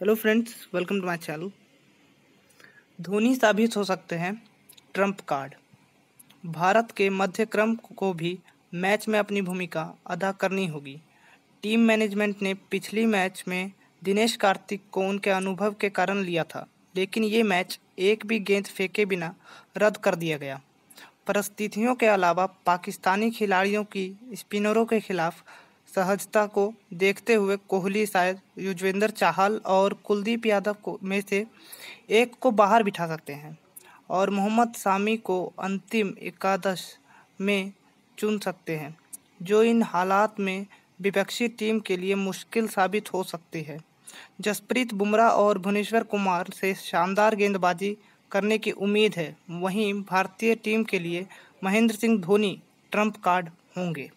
hello friends welcome to my channel Dhoni साबित हो सकते हैं ट्रंप कार्ड भारत के मध्य क्रम को भी मैच में अपनी भूमिका अदा करनी होगी टीम मैनेजमेंट ने पिछली मैच में दिनेश कार्तिक को उनके अनुभव के कारण लिया था लेकिन ये मैच एक भी गेंद फेंके बिना रद्द कर दिया गया परिस्थितियों के अलावा पाकिस्तानी खिलाड़ियों की स्पिनरों के खिलाफ सहजता को देखते हुए कोहली शायद युजवेंद्र चाहल और कुलदीप यादव को में से एक को बाहर बिठा सकते हैं और मोहम्मद शामी को अंतिम एकादश में चुन सकते हैं जो इन हालात में विपक्षी टीम के लिए मुश्किल साबित हो सकती है जसप्रीत बुमराह और भुवनेश्वर कुमार से शानदार गेंदबाजी करने की उम्मीद है वहीं भारतीय टीम के लिए महेंद्र सिंह धोनी ट्रंप कार्ड होंगे